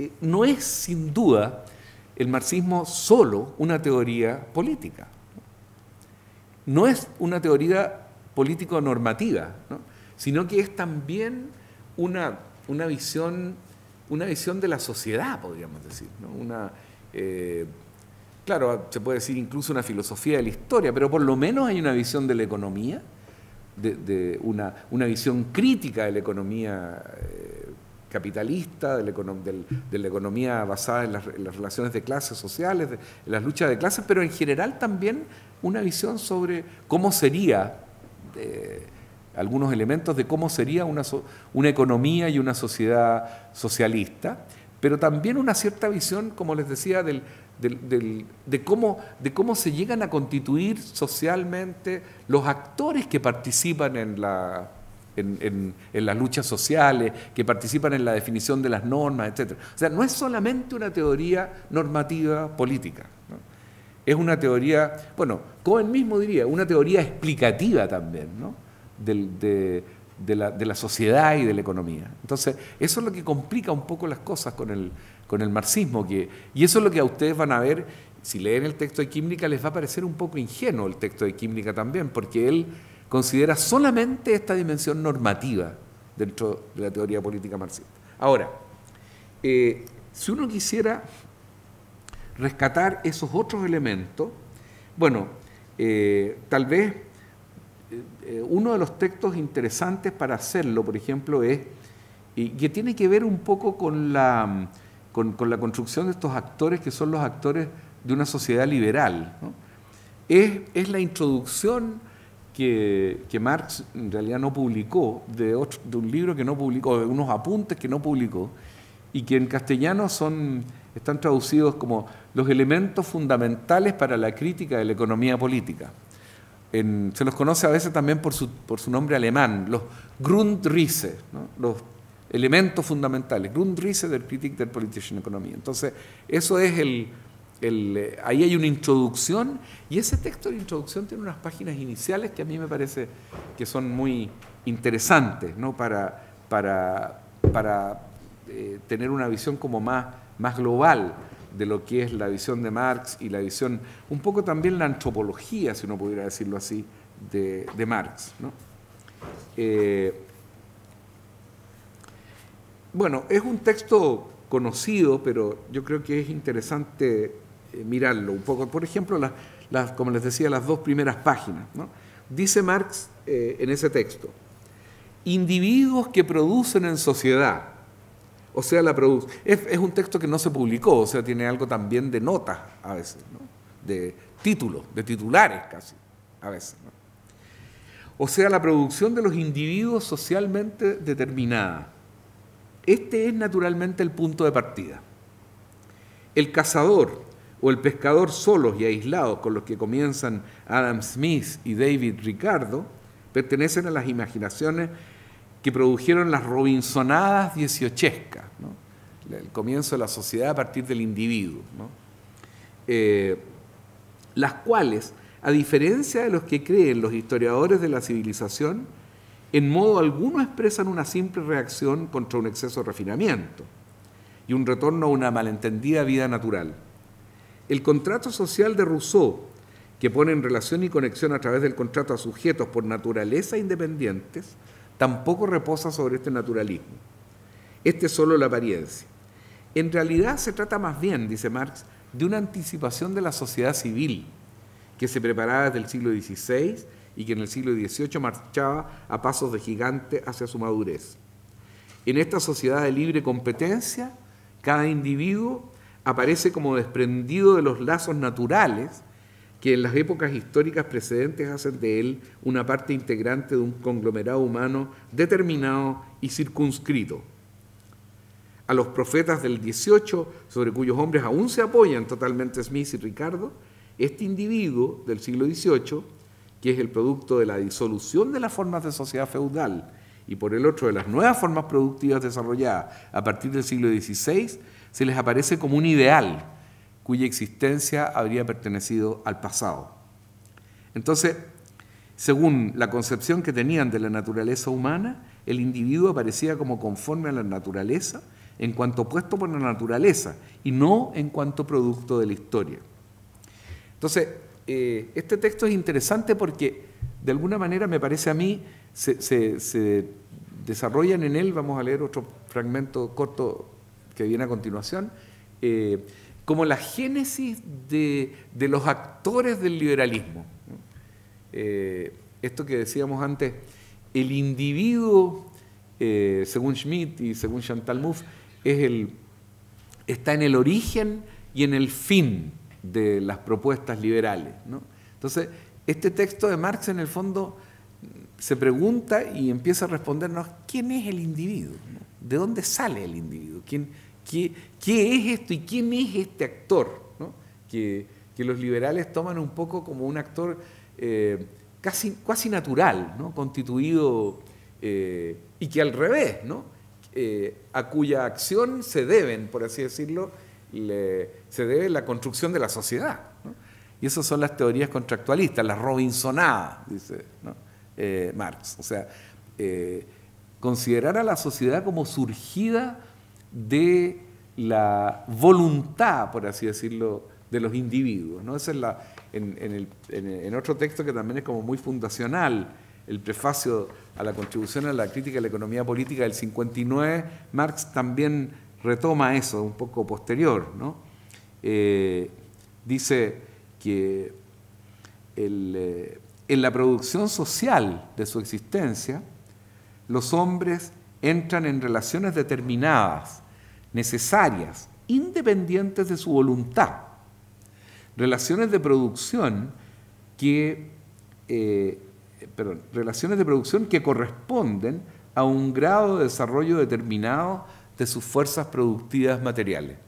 Eh, no es sin duda el marxismo solo una teoría política. No, es una teoría político-normativa, sino que es también una, una, visión, una visión de la sociedad, podríamos decir. Una, eh, claro, se puede decir incluso una filosofía de la historia, pero por lo menos hay una visión de la economía, de, una, una, visión crítica de la economía eh, capitalista, de la, economía basada en las, relaciones de clases sociales, en las luchas de clases, pero en general también una visión sobre cómo sería, eh, algunos elementos de cómo sería una, una economía y una sociedad socialista, pero también una cierta visión, como les decía, del, de, cómo, de cómo se llegan a constituir socialmente los actores que participan en la, en, las luchas sociales, que participan en la definición de las normas, etc. O sea, no es solamente una teoría normativa política. Es una teoría, bueno, Cohen mismo diría, una teoría explicativa también, ¿no? de, la, de la, sociedad y de la economía. Entonces, eso es lo que complica un poco las cosas con el, con el marxismo. Que, y eso es lo que a ustedes van a ver, si leen el texto de Química, les va a parecer un poco ingenuo el texto de Química también, porque él considera solamente esta dimensión normativa dentro de la teoría política marxista. Ahora, eh, si uno quisiera rescatar esos otros elementos, bueno, eh, tal vez eh, uno de los textos interesantes para hacerlo, por ejemplo, es, y que tiene que ver un poco con la, la construcción de estos actores que son los actores de una sociedad liberal, es, es la introducción que, Marx en realidad no publicó, de, de un libro que no publicó, de unos apuntes que no publicó, y que en castellano son, están traducidos como los elementos fundamentales para la crítica de la economía política. se los conoce a veces también por su, por su nombre alemán, los Grundrisse, los elementos fundamentales, Grundrisse der Kritik der Politischen Economie. Entonces, eso es el, eh, ahí hay una introducción y ese texto de introducción tiene unas páginas iniciales que a mí me parece que son muy interesantes ¿no? para, para, para eh, tener una visión como más, más global de lo que es la visión de Marx y la visión, un poco también la antropología, si uno pudiera decirlo así, de, Marx. Eh, bueno, es un texto conocido, pero yo creo que es interesante eh, mirarlo un poco. Por ejemplo, como les decía, las dos primeras páginas. Dice Marx eh, en ese texto, individuos que producen en sociedad, o sea, la produce. Es, un texto que no se publicó, o sea, tiene algo también de notas a veces, de títulos, de titulares casi, a veces. O sea, la producción de los individuos socialmente determinada. Este es naturalmente el punto de partida. El cazador, o El pescador solos y aislados, con los que comienzan Adam Smith y David Ricardo, pertenecen a las imaginaciones que produjeron las Robinsonadas dieciochescas, el comienzo de la sociedad a partir del individuo, eh, las cuales, a diferencia de los que creen los historiadores de la civilización, en modo alguno expresan una simple reacción contra un exceso de refinamiento y un retorno a una malentendida vida natural el contrato social de Rousseau, que pone en relación y conexión a través del contrato a sujetos por naturaleza independientes, tampoco reposa sobre este naturalismo. Este es solo la apariencia. En realidad se trata más bien, dice Marx, de una anticipación de la sociedad civil que se preparaba desde el siglo XVI y que en el siglo XVIII marchaba a pasos de gigante hacia su madurez. En esta sociedad de libre competencia, cada individuo aparece como desprendido de los lazos naturales que en las épocas históricas precedentes hacen de él una parte integrante de un conglomerado humano determinado y circunscrito. A los profetas del XVIII, sobre cuyos hombres aún se apoyan totalmente Smith y Ricardo, este individuo del siglo XVIII, que es el producto de la disolución de las formas de sociedad feudal y por el otro de las nuevas formas productivas desarrolladas a partir del siglo XVI, se les aparece como un ideal cuya existencia habría pertenecido al pasado. Entonces, según la concepción que tenían de la naturaleza humana, el individuo aparecía como conforme a la naturaleza en cuanto puesto por la naturaleza y no en cuanto producto de la historia. Entonces, eh, este texto es interesante porque de alguna manera me parece a mí se, se desarrollan en él, vamos a leer otro fragmento corto que viene a continuación, eh, como la génesis de, los actores del liberalismo. Eh, esto que decíamos antes, el individuo, eh, según Schmidt y según Chantal Mouffe, está en el origen y en el fin de las propuestas liberales. Entonces, este texto de Marx en el fondo se pregunta y empieza a respondernos quién es el individuo, de dónde sale el individuo, ¿Quién, qué, es esto y quién es este actor, que, los liberales toman un poco como un actor eh, casi, casi natural, ¿no? constituido eh, y que al revés, eh, a cuya acción se deben, por así decirlo, se debe la construcción de la sociedad. Y esas son las teorías contractualistas, las Robinsonadas, dice. ¿no? Eh, Marx. O sea, eh, considerar a la sociedad como surgida de la voluntad, por así decirlo, de los individuos. ¿no? Esa es la, en, otro texto que también es como muy fundacional, el prefacio a la contribución a la crítica de la economía política del 59, Marx también retoma eso, un poco posterior. ¿no? Eh, dice que el, en la producción social de su existencia, los hombres entran en relaciones determinadas, necesarias, independientes de su voluntad. Relaciones de producción que, eh, relaciones de producción que corresponden a un grado de desarrollo determinado de sus fuerzas productivas materiales.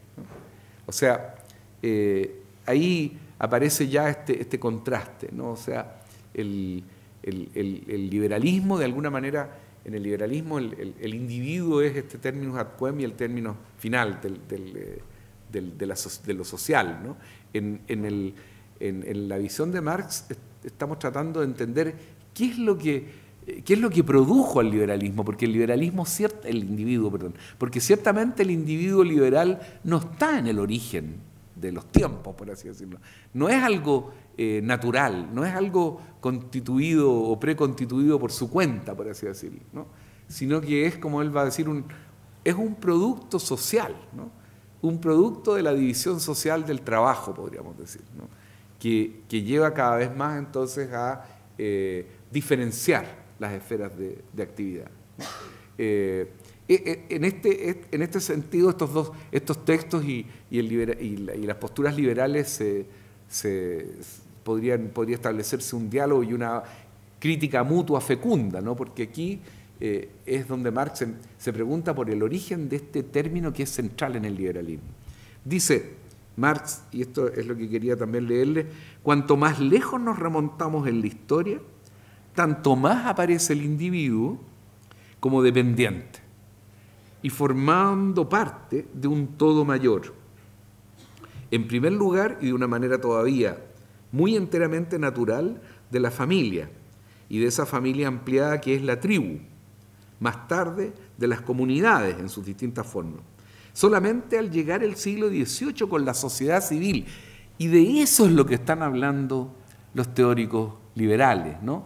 O sea, eh, ahí aparece ya este, este contraste, ¿no? O sea, el, liberalismo, de alguna manera, en el liberalismo el, individuo es este término ad y el término final eh, de, lo social. En, la visión de Marx estamos tratando de entender qué es lo que... ¿Qué es lo que produjo al liberalismo? Porque el liberalismo, el individuo, perdón, porque ciertamente el individuo liberal no está en el origen de los tiempos, por así decirlo. No es algo eh, natural, no es algo constituido o preconstituido por su cuenta, por así decirlo, sino que es, como él va a decir, un, es un producto social, un producto de la división social del trabajo, podríamos decir, que, lleva cada vez más entonces a eh, diferenciar las esferas de, actividad. Eh, eh, eh, este, en este, sentido, estos estos textos y, las posturas liberales podrían, podría establecerse un diálogo y una crítica mutua fecunda, porque aquí eh, es donde Marx se pregunta por el origen de este término que es central en el liberalismo. Dice, Marx, y esto es lo que quería también leerle, cuanto más lejos nos remontamos en la historia, tanto más aparece el individuo como dependiente, y formando parte de un todo mayor. En primer lugar, y de una manera todavía muy enteramente natural, de la familia y de esa familia ampliada que es la tribu, más tarde de las comunidades en sus distintas formas. Solamente al llegar el siglo XVIII con la sociedad civil, y de eso es lo que están hablando los teóricos liberales, ¿no?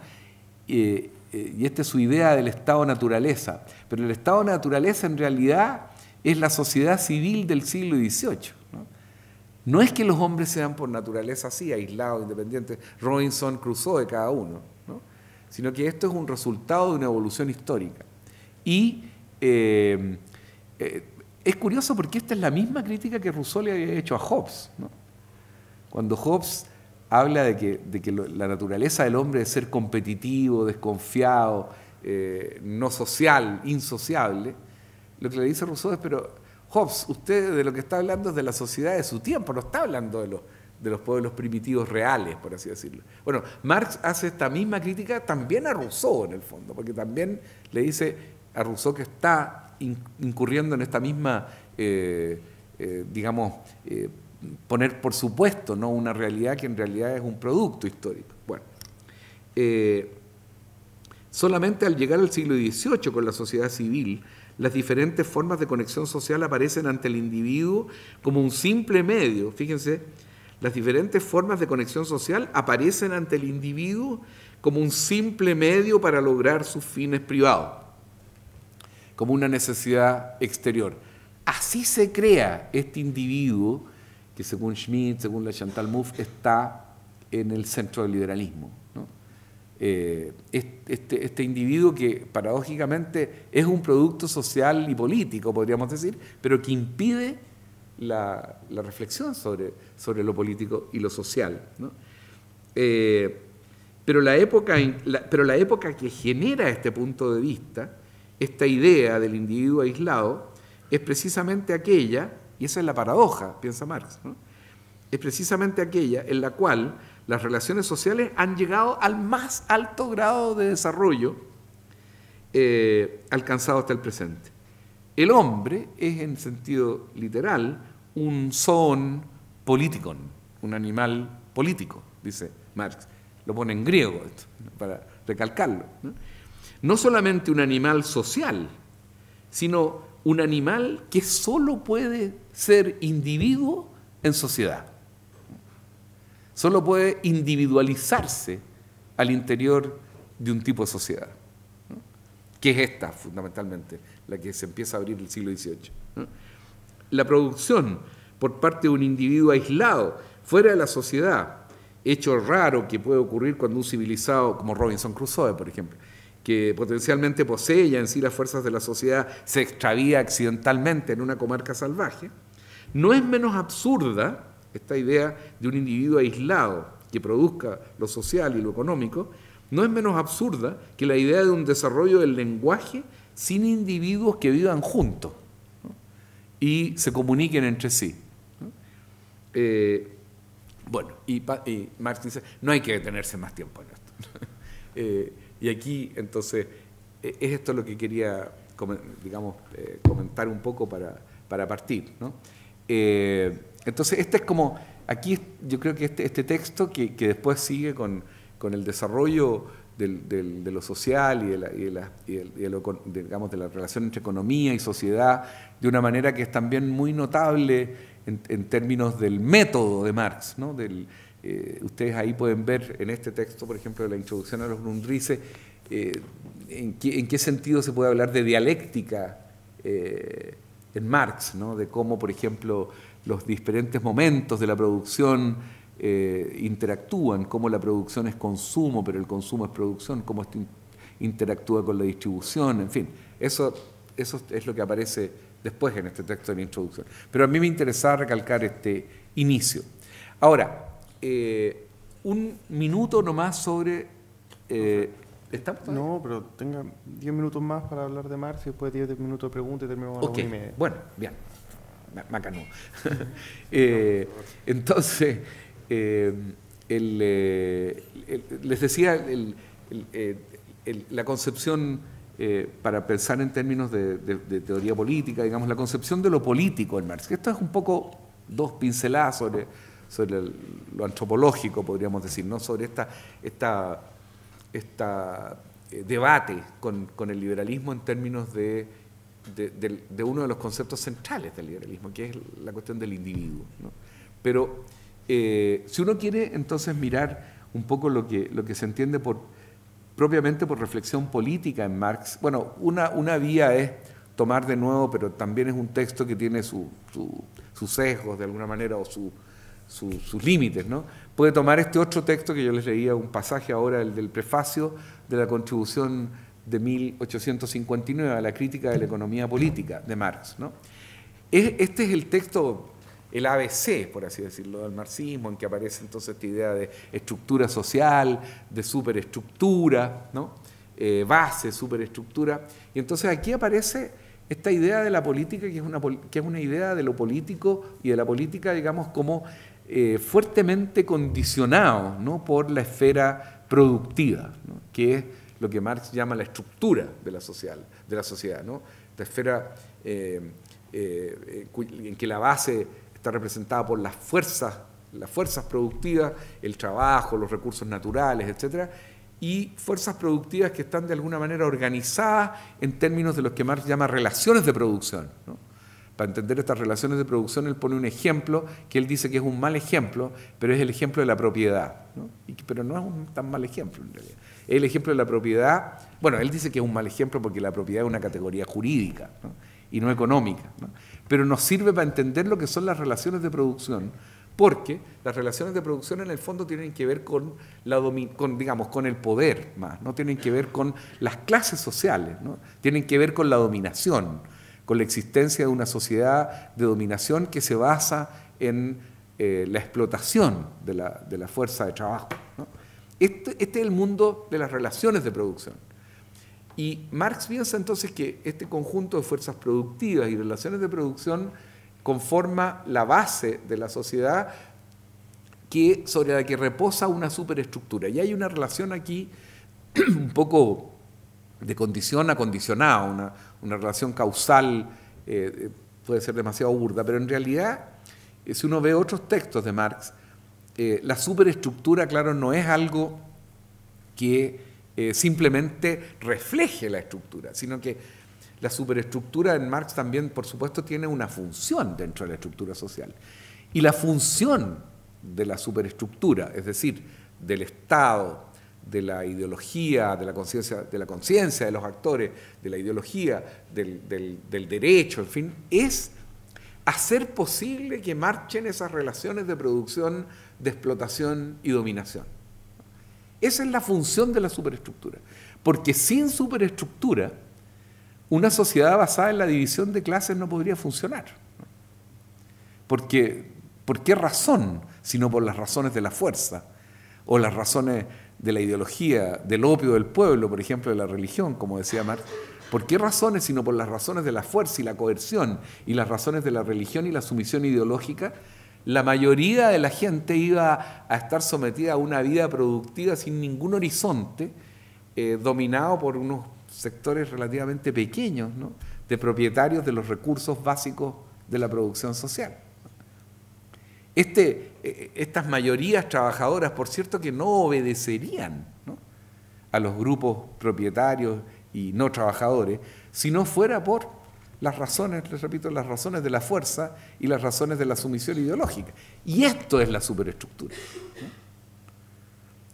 Eh, y esta es su idea del Estado naturaleza, pero el Estado naturaleza en realidad es la sociedad civil del siglo XVIII. ¿no? es que los hombres sean por naturaleza así, aislados, independientes, Robinson Crusoe de cada uno, sino que esto es un resultado de una evolución histórica. Y eh, eh, es curioso porque esta es la misma crítica que Rousseau le había hecho a Hobbes. Cuando Hobbes habla de que, de que la naturaleza del hombre es ser competitivo, desconfiado, eh, no social, insociable, lo que le dice Rousseau es, pero Hobbes, usted de lo que está hablando es de la sociedad de su tiempo, no está hablando de los, de los pueblos primitivos reales, por así decirlo. Bueno, Marx hace esta misma crítica también a Rousseau, en el fondo, porque también le dice a Rousseau que está incurriendo en esta misma, eh, eh, digamos, poner por supuesto no una realidad que en realidad es un producto histórico. Bueno, eh, solamente al llegar al siglo XVIII con la sociedad civil, las diferentes formas de conexión social aparecen ante el individuo como un simple medio. Fíjense, las diferentes formas de conexión social aparecen ante el individuo como un simple medio para lograr sus fines privados, como una necesidad exterior. Así se crea este individuo que según Schmidt, según la Chantal Mouffe, está en el centro del liberalismo. Eh, este, este, individuo que paradójicamente es un producto social y político, podríamos decir, pero que impide la, reflexión sobre, lo político y lo social. Eh, pero, la época, pero la época que genera este punto de vista, esta idea del individuo aislado, es precisamente aquella y esa es la paradoja, piensa Marx. Es precisamente aquella en la cual las relaciones sociales han llegado al más alto grado de desarrollo eh, alcanzado hasta el presente. El hombre es, en sentido literal, un zoon politikon, un animal político, dice Marx. Lo pone en griego esto, para recalcarlo. ¿no? no solamente un animal social, sino un animal que solo puede ser individuo en sociedad. Solo puede individualizarse al interior de un tipo de sociedad, que es esta fundamentalmente, la que se empieza a abrir el siglo XVIII. La producción por parte de un individuo aislado, fuera de la sociedad, hecho raro que puede ocurrir cuando un civilizado, como Robinson Crusoe, por ejemplo, que potencialmente posee en sí las fuerzas de la sociedad se extravía accidentalmente en una comarca salvaje, no es menos absurda esta idea de un individuo aislado que produzca lo social y lo económico, no es menos absurda que la idea de un desarrollo del lenguaje sin individuos que vivan juntos y se comuniquen entre sí. Eh, bueno, y, Martín dice, no hay que detenerse más tiempo en esto. Eh, y aquí, entonces, e-, es esto lo que quería, digamos, eh, comentar un poco para, para partir. ¿no? Eh, entonces, este es como, aquí yo creo que este, este texto que, que, después sigue con, con el desarrollo del, del, de lo social y, de la, digamos, de la relación entre economía y sociedad, de una manera que es también muy notable en, en términos del método de Marx, ¿no? del, eh, ustedes ahí pueden ver en este texto, por ejemplo, de la introducción a los Grundrisse, eh, en, qué, sentido se puede hablar de dialéctica eh, en Marx, de cómo, por ejemplo, los diferentes momentos de la producción interactúan, cómo la producción es consumo, pero el consumo es producción, cómo esto interactúa con la distribución, en fin, eso, eso es lo que aparece después en este texto de la introducción. Pero a mí me interesaba recalcar este inicio. Ahora, eh, un minuto nomás sobre... Eh, no, pero tenga 10 minutos más para hablar de Marx y después 10 minutos de preguntas y terminamos Bueno, bien. Macanudo eh, entonces, les decía la concepción, para pensar en términos de, de, teoría política, digamos, la concepción de lo político en Marx. Esto es un poco dos pinceladas sobre sobre lo antropológico, podríamos decir, ¿no? sobre esta, esta, eh, debate con, el liberalismo en términos de, uno de los conceptos centrales del liberalismo, que es la cuestión del individuo. Pero eh, si uno quiere entonces mirar un poco lo que, lo que se entiende por, propiamente por reflexión política en Marx, bueno, una, una vía es tomar de nuevo, pero también es un texto que tiene sus sesgos de alguna manera o su, sus límites, ¿no? Puede tomar este otro texto que yo les leía un pasaje ahora, el del prefacio de la contribución de 1859 a la crítica de la economía política de Marx, ¿no? Este es el texto, el ABC, por así decirlo, del marxismo, en que aparece entonces esta idea de estructura social, de superestructura, ¿no? Eh, base, superestructura. Y entonces aquí aparece esta idea de la política, que es, una, que es una idea de lo político y de la política, digamos, como eh, fuertemente condicionado, ¿no? por la esfera productiva, que es lo que Marx llama la estructura de la, social, de la sociedad, ¿no? esfera eh, eh, en que la base está representada por las fuerzas, las fuerzas productivas, el trabajo, los recursos naturales, etc., y fuerzas productivas que están de alguna manera organizadas en términos de lo que Marx llama relaciones de producción. ¿no? Para entender estas relaciones de producción, él pone un ejemplo que él dice que es un mal ejemplo, pero es el ejemplo de la propiedad. pero no es un tan mal ejemplo en realidad. El ejemplo de la propiedad, bueno, él dice que es un mal ejemplo porque la propiedad es una categoría jurídica y no económica, pero nos sirve para entender lo que son las relaciones de producción, porque las relaciones de producción en el fondo tienen que ver con, la con, digamos, con el poder más, no tienen que ver con las clases sociales, ¿no? tienen que ver con la dominación con la existencia de una sociedad de dominación que se basa en eh, la explotación de la, fuerza de trabajo. Este, este, es el mundo de las relaciones de producción. Y Marx piensa entonces que este conjunto de fuerzas productivas y relaciones de producción conforma la base de la sociedad que, sobre la que reposa una superestructura. Y hay una relación aquí un poco de condición a una, una relación causal, eh, puede ser demasiado burda, pero en realidad, eh, si uno ve otros textos de Marx, eh, la superestructura, claro, no es algo que simplemente refleje la estructura, sino que la superestructura en Marx también, por supuesto, tiene una función dentro de la estructura social. Y la función de la superestructura, es decir, del Estado, de la ideología, de la conciencia de, de los actores, de la ideología, del, derecho, en fin, es hacer posible que marchen esas relaciones de producción, de explotación y dominación. Esa es la función de la superestructura, porque sin superestructura, una sociedad basada en la división de clases no podría funcionar. Porque, ¿Por qué razón? Sino por las razones de la fuerza o las razones de la ideología, del opio del pueblo, por ejemplo, de la religión, como decía Marx. ¿Por qué razones? Sino por las razones de la fuerza y la coerción y las razones de la religión y la sumisión ideológica, la mayoría de la gente iba a estar sometida a una vida productiva sin ningún horizonte, eh, dominado por unos sectores relativamente pequeños de propietarios de los recursos básicos de la producción social. Este, e, e, estas mayorías trabajadoras, por cierto, que no obedecerían a los grupos propietarios y no trabajadores, si no fuera por las razones, les repito, las razones de la fuerza y las razones de la sumisión ideológica. Y esto es la superestructura.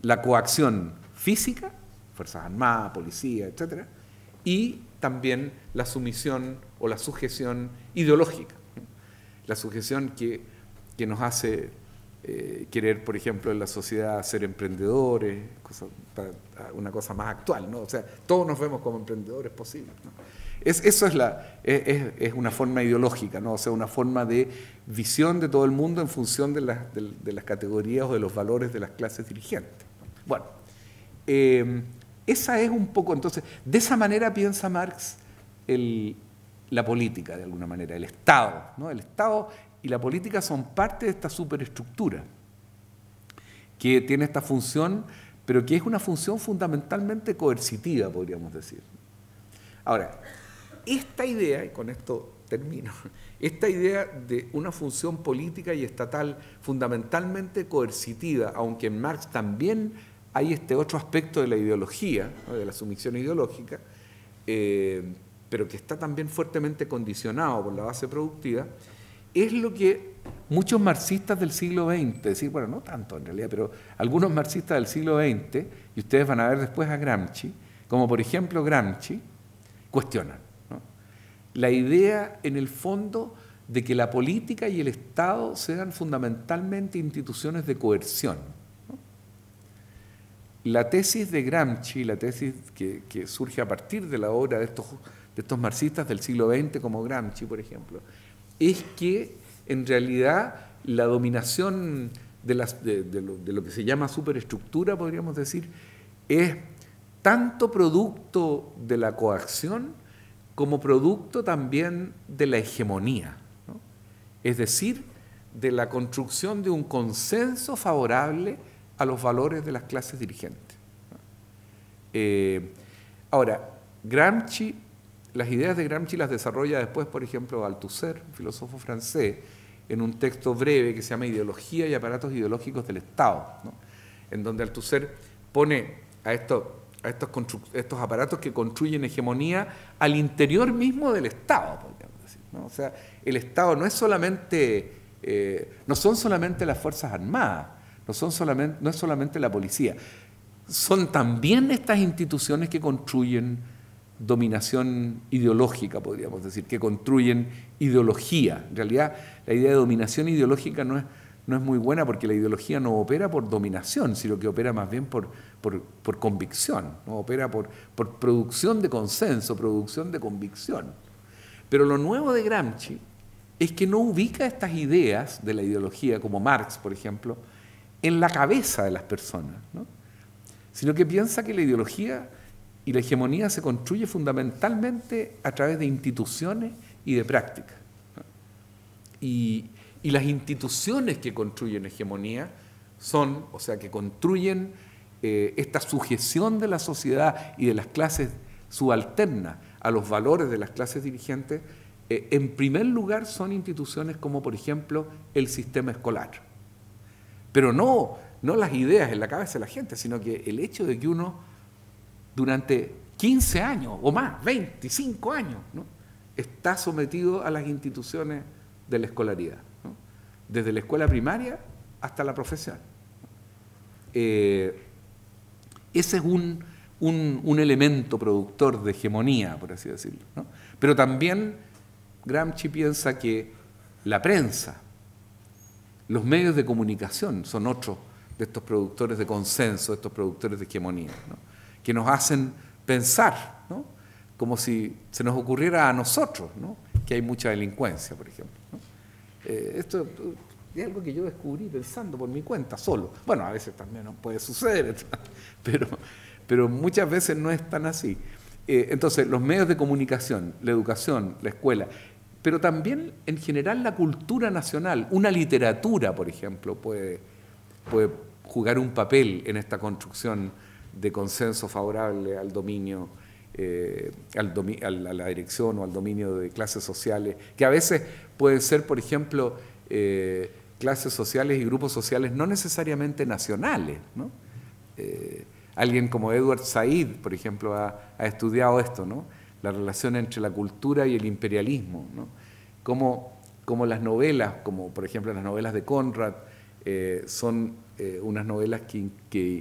La coacción física, Fuerzas Armadas, policía, etcétera, y también la sumisión o la sujeción ideológica. La sujeción que que nos hace eh, querer, por ejemplo, en la sociedad ser emprendedores, una cosa más actual, ¿no? O sea, todos nos vemos como emprendedores posibles, Es, eso es, la, es, una forma ideológica, ¿no? o sea, una forma de visión de todo el mundo en función de las, las categorías o de los valores de las clases dirigentes. Bueno, em, esa es un poco, entonces, de esa manera piensa Marx la política, de alguna manera, el Estado. ¿no? El Estado y la política son parte de esta superestructura que tiene esta función, pero que es una función fundamentalmente coercitiva, podríamos decir. Ahora, esta idea, y con esto termino, esta idea de una función política y estatal fundamentalmente coercitiva, aunque en Marx también hay este otro aspecto de la ideología, de la sumisión ideológica, eh, pero que está también fuertemente condicionado por la base productiva, es lo que muchos marxistas del siglo XX, decir, bueno, no tanto en realidad, pero algunos marxistas del siglo XX, y ustedes van a ver después a Gramsci, como por ejemplo Gramsci, cuestionan. La idea, en el fondo, de que la política y el Estado sean fundamentalmente instituciones de coerción. La tesis de Gramsci, la tesis que, surge a partir de la obra de estos marxistas del siglo XX, como Gramsci, por ejemplo, es que en realidad la dominación de, lo, que se llama superestructura, podríamos decir, es tanto producto de la coacción como producto también de la hegemonía, es decir, de la construcción de un consenso favorable a los valores de las clases dirigentes. Eh, ahora, Gramsci las ideas de Gramsci las desarrolla después, por ejemplo, Althusser, un filósofo francés, en un texto breve que se llama Ideología y aparatos ideológicos del Estado, en donde Althusser pone a, estos, aparatos que construyen hegemonía al interior mismo del Estado, podríamos decir. O sea, el Estado no es solamente, eh, no son solamente las Fuerzas Armadas, no, son solamente, no es solamente la policía, son también estas instituciones que construyen dominación ideológica, podríamos decir, que construyen ideología. En realidad, la idea de dominación ideológica no es, muy buena porque la ideología no opera por dominación, sino que opera más bien por, convicción, ¿no? opera por, producción de consenso, producción de convicción. Pero lo nuevo de Gramsci es que no ubica estas ideas de la ideología, como Marx, por ejemplo, en la cabeza de las personas, sino que piensa que la ideología y la hegemonía se construye fundamentalmente a través de instituciones y de prácticas. Y, las instituciones que construyen hegemonía son, o sea, que construyen eh, esta sujeción de la sociedad y de las clases subalternas a los valores de las clases dirigentes, eh, en primer lugar son instituciones como, por ejemplo, el sistema escolar. Pero no, no las ideas en la cabeza de la gente, sino que el hecho de que uno durante 15 años o más, 25 años, está sometido a las instituciones de la escolaridad, desde la escuela primaria hasta la profesión. Eh, ese es un, elemento productor de hegemonía, por así decirlo. Pero también Gramsci piensa que la prensa, los medios de comunicación son otros de estos productores de consenso, de estos productores de hegemonía que nos hacen pensar, ¿no? como si se nos ocurriera a nosotros ¿no? que hay mucha delincuencia, por ejemplo. Eh, esto eh, es algo que yo descubrí pensando por mi cuenta, solo. Bueno, a veces también nos puede suceder, pero, pero muchas veces no es tan así. Eh, entonces, los medios de comunicación, la educación, la escuela, pero también en general la cultura nacional, una literatura, por ejemplo, puede, puede jugar un papel en esta construcción de consenso favorable al dominio, eh, al a la dirección o al dominio de clases sociales, que a veces pueden ser, por ejemplo, eh, clases sociales y grupos sociales no necesariamente nacionales. Eh, alguien como Edward Said, por ejemplo, ha, estudiado esto, ¿no? la relación entre la cultura y el imperialismo, como las novelas, como por ejemplo las novelas de Conrad, son eh, unas novelas que,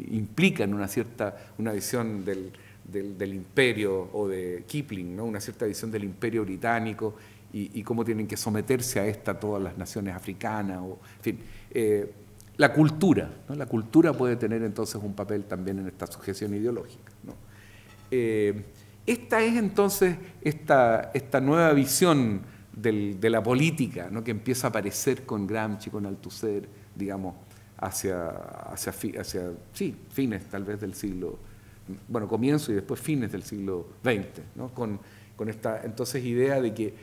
implican una cierta una visión del, imperio o de Kipling, una cierta visión del imperio británico y, cómo tienen que someterse a esta todas las naciones africanas. O, en fin, eh, la cultura, la cultura puede tener entonces un papel también en esta sujeción ideológica. Eh, esta es entonces esta, esta nueva visión de la política que empieza a aparecer con Gramsci, con Althusser, digamos, hacia, hacia, sí, fines tal vez del siglo, bueno, comienzo y después fines del siglo XX, con, esta entonces idea de que,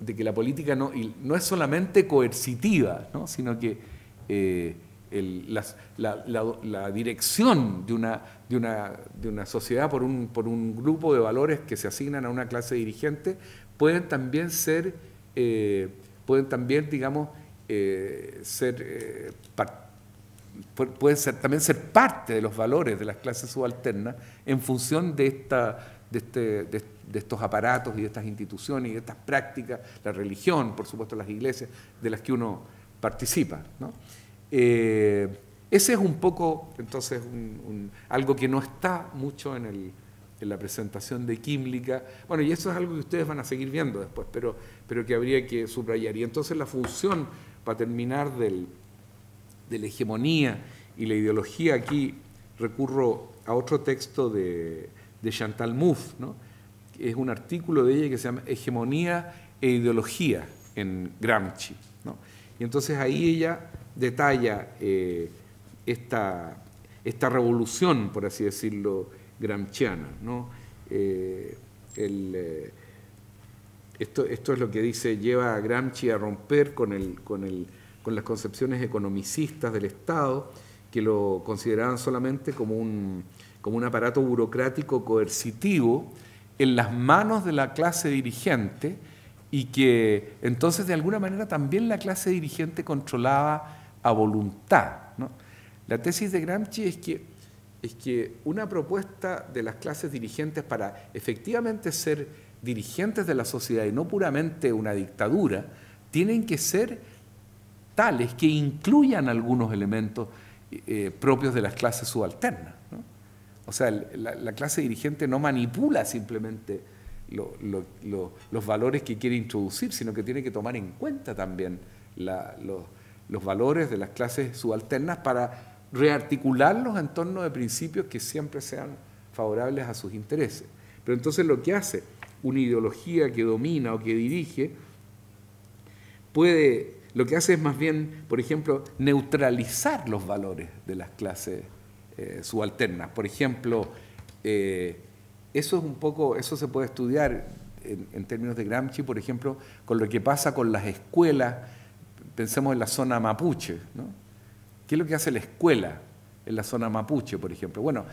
de que la política no, y no es solamente coercitiva, sino que eh, la, dirección de una, de una, sociedad por un, por un grupo de valores que se asignan a una clase dirigente pueden también ser, eh, pueden también, digamos, eh, ser eh, pueden ser, también ser parte de los valores de las clases subalternas en función de, esta, este, de, estos aparatos y de estas instituciones y de estas prácticas, la religión, por supuesto las iglesias, de las que uno participa. ¿no? Eh, ese es un poco, entonces, algo que no está mucho en, la presentación de Químlica. Bueno, y eso es algo que ustedes van a seguir viendo después, pero, pero que habría que subrayar. Y entonces la función, para terminar, del, de la hegemonía y la ideología, aquí recurro a otro texto de, Chantal Mouffe, ¿no? es un artículo de ella que se llama Hegemonía e Ideología en Gramsci. Y entonces ahí ella detalla eh, esta, esta, revolución, por así decirlo, gramsciana. ¿no? Eh, eh, esto, esto, es lo que dice, lleva a Gramsci a romper con el, con el con las concepciones economicistas del Estado, que lo consideraban solamente como un, como un aparato burocrático coercitivo en las manos de la clase dirigente y que entonces de alguna manera también la clase dirigente controlaba a voluntad. La tesis de Gramsci es que, es que una propuesta de las clases dirigentes para efectivamente ser dirigentes de la sociedad y no puramente una dictadura, tienen que ser tales que incluyan algunos elementos eh, eh, propios de las clases subalternas. O sea, la, clase dirigente no manipula simplemente los valores que quiere introducir, sino que tiene que tomar en cuenta también los, valores de las clases subalternas para rearticularlos en torno de principios que siempre sean favorables a sus intereses. Pero entonces lo que hace una ideología que domina o que dirige puede lo que hace es más bien, por ejemplo, neutralizar los valores de las clases eh, subalternas. Por ejemplo, eh, eso es un poco, eso se puede estudiar en, términos de Gramsci, por ejemplo, con lo que pasa con las escuelas, pensemos en la zona mapuche, ¿no? ¿Qué es lo que hace la escuela en la zona mapuche, por ejemplo? Bueno,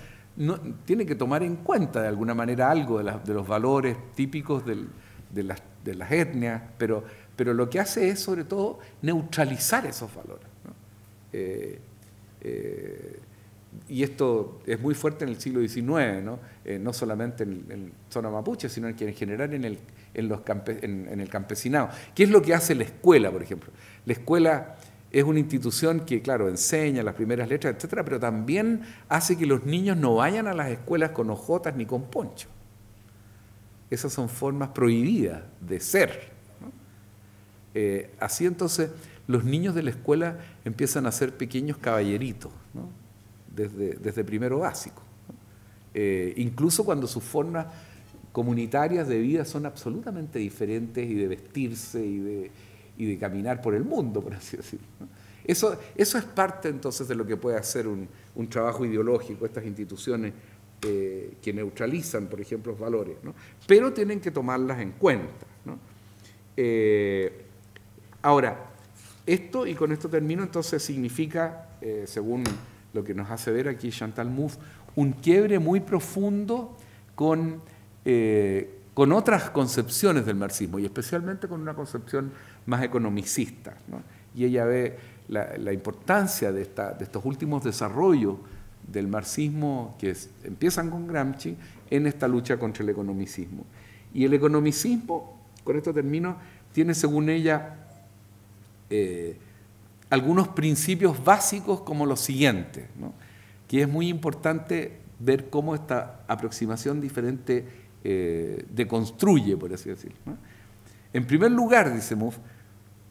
tiene que tomar en cuenta de alguna manera algo de, los valores típicos de, las, de las etnias, pero pero lo que hace es sobre todo neutralizar esos valores. Eh, eh, y esto es muy fuerte en el siglo XIX, eh, no, solamente en, la zona mapuche, sino en, general en el, los en, el campesinado. ¿Qué es lo que hace la escuela, por ejemplo? La escuela es una institución que, claro, enseña las primeras letras, etcétera, pero también hace que los niños no vayan a las escuelas con ojotas ni con poncho. Esas son formas prohibidas de ser. Eh, así entonces los niños de la escuela empiezan a ser pequeños caballeritos, desde, primero básico. Eh, incluso cuando sus formas comunitarias de vida son absolutamente diferentes y de vestirse y de, caminar por el mundo, por así decirlo. Eso, eso es parte entonces de lo que puede hacer un, trabajo ideológico, estas instituciones eh, que neutralizan, por ejemplo, los valores, pero tienen que tomarlas en cuenta. Ahora, esto, y con esto termino, entonces significa, eh, según lo que nos hace ver aquí Chantal Mouffe, un quiebre muy profundo con, eh, con otras concepciones del marxismo, y especialmente con una concepción más economicista. Y ella ve la, importancia de, de estos últimos desarrollos del marxismo que empiezan con Gramsci en esta lucha contra el economicismo. Y el economicismo, con esto termino, tiene según ella eh, algunos principios básicos como los siguientes, que es muy importante ver cómo esta aproximación diferente eh, deconstruye, por así decirlo. En primer lugar, dice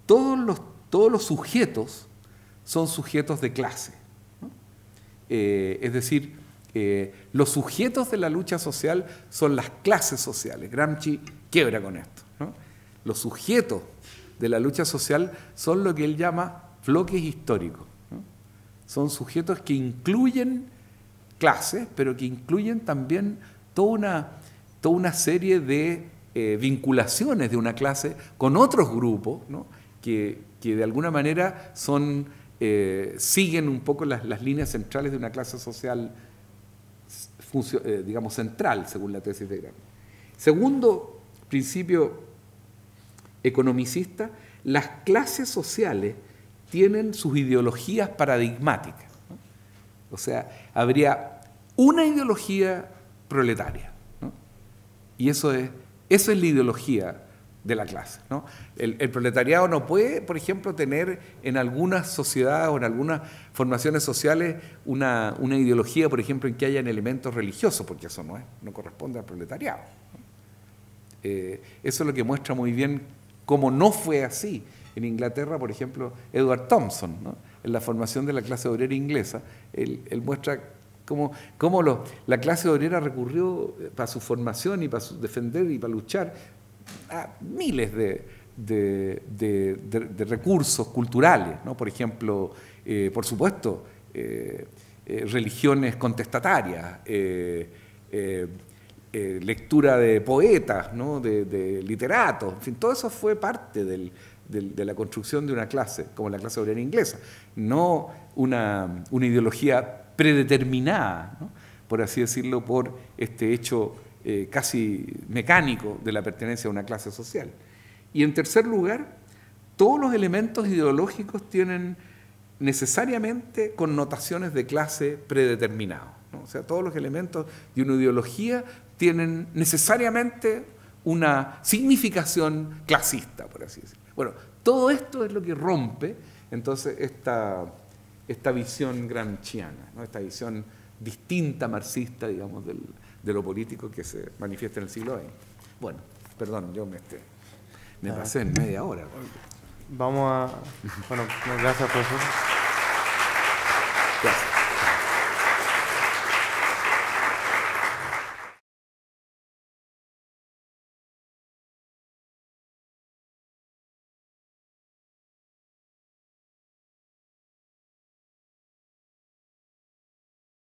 todos los, todos los sujetos son sujetos de clase. Eh, es decir, los sujetos de la lucha social son las clases sociales. Gramsci quiebra con esto. Los sujetos de la lucha social son lo que él llama bloques históricos. Son sujetos que incluyen clases, pero que incluyen también toda una, toda una serie de eh, vinculaciones de una clase con otros grupos, que, de alguna manera son, eh, siguen un poco las, las, líneas centrales de una clase social, eh, digamos, central, según la tesis de Gram Segundo principio economicista, las clases sociales tienen sus ideologías paradigmáticas. O sea, habría una ideología proletaria. Y eso es, eso es la ideología de la clase. El, proletariado no puede, por ejemplo, tener en algunas sociedades o en algunas formaciones sociales una, ideología, por ejemplo, en que hayan elementos religiosos, porque eso no, es, no corresponde al proletariado. Eh, eso es lo que muestra muy bien como no fue así en Inglaterra, por ejemplo, Edward Thompson, en la formación de la clase obrera inglesa, él, muestra cómo, cómo la clase obrera recurrió eh, para su formación y para defender y para luchar a miles de, recursos culturales, por ejemplo, eh, por supuesto, eh, religiones contestatarias. Eh, lectura de poetas, de, literatos, en fin, todo eso fue parte de la construcción de una clase, como la clase obrera inglesa, no una, ideología predeterminada, por así decirlo, por este hecho eh, casi mecánico de la pertenencia a una clase social. Y en tercer lugar, todos los elementos ideológicos tienen necesariamente connotaciones de clase predeterminadas. O sea, todos los elementos de una ideología tienen necesariamente una significación clasista, por así decirlo. Bueno, todo esto es lo que rompe entonces esta, esta visión gramsciana, ¿no? esta visión distinta marxista, digamos, de lo político que se manifiesta en el siglo XX. Bueno, perdón, yo me, este, me ah. pasé en media hora. Vamos a... Bueno, gracias, profesor. Gracias.